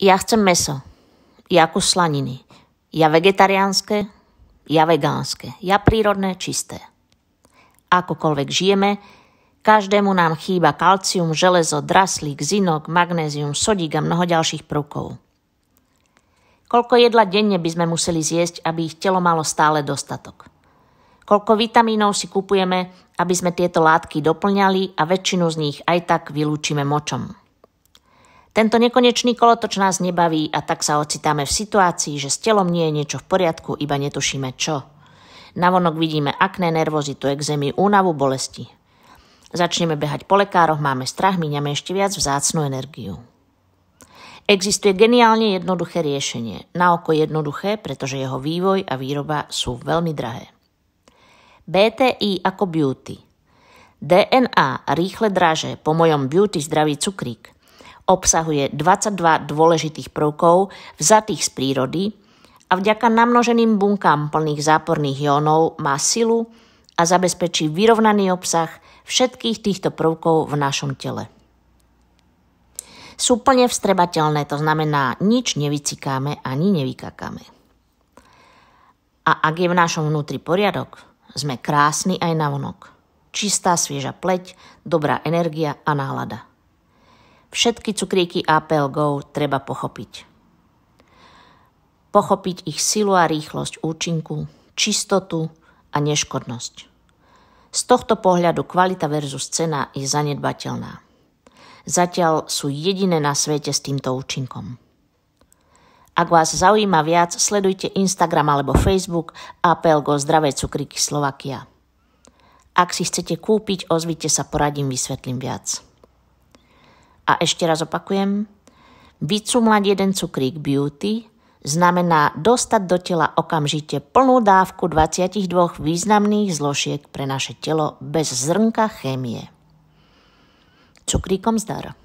Ja chcem meso. Ja kus slaniny. Ja vegetariánske, ja vegánske. Ja prírodné, čisté. Akokoľvek žijeme, každému nám chýba kalcium, železo, draslík, zinok, magnézium, sodík a mnoho ďalších prvkov. Koľko jedla denne by sme museli zjesť, aby ich telo malo stále dostatok? Koľko vitamínov si kupujeme, aby sme tieto látky doplňali a väčšinu z nich aj tak vylúčime močom? Tento nekonečný kolotoč nás nebaví a tak sa ocitáme v situácii, že s telom nie je niečo v poriadku, iba netušíme čo. Navonok vidíme akné, nervozitu, exémy, únavu, bolesti. Začneme behať po lekároch, máme strach, míňame ešte viac vzácnú energiu. Existuje geniálne jednoduché riešenie. Na oko jednoduché, pretože jeho vývoj a výroba sú veľmi drahé. BTI ako beauty. DNA, rýchle draže, po mojom beauty zdravý cukrík – obsahuje 22 dôležitých prvkov vzatých z prírody a vďaka namnoženým bunkám plných záporných jónov má silu a zabezpečí vyrovnaný obsah všetkých týchto prvkov v našom tele. Sú plne vstrebateľné, to znamená, nič nevycikáme ani nevykakáme. A ak je v našom vnútri poriadok, sme krásni aj na vonok. Čistá svieža pleť, dobrá energia a nálada. Všetky cukríky APL Go treba pochopiť. Pochopiť ich silu a rýchlosť účinku, čistotu a neškodnosť. Z tohto pohľadu kvalita versus cena je zanedbateľná. Zatiaľ sú jediné na svete s týmto účinkom. Ak vás zaujíma viac, sledujte Instagram alebo Facebook Apel Go Zdravé cukríky Slovakia. Ak si chcete kúpiť, ozvite sa, poradím, vysvetlím viac. A ešte raz opakujem, vycumlať jeden cukrík beauty znamená dostať do tela okamžite plnú dávku 22 významných zložiek pre naše telo bez zrnka chémie. Cukríkom zdar.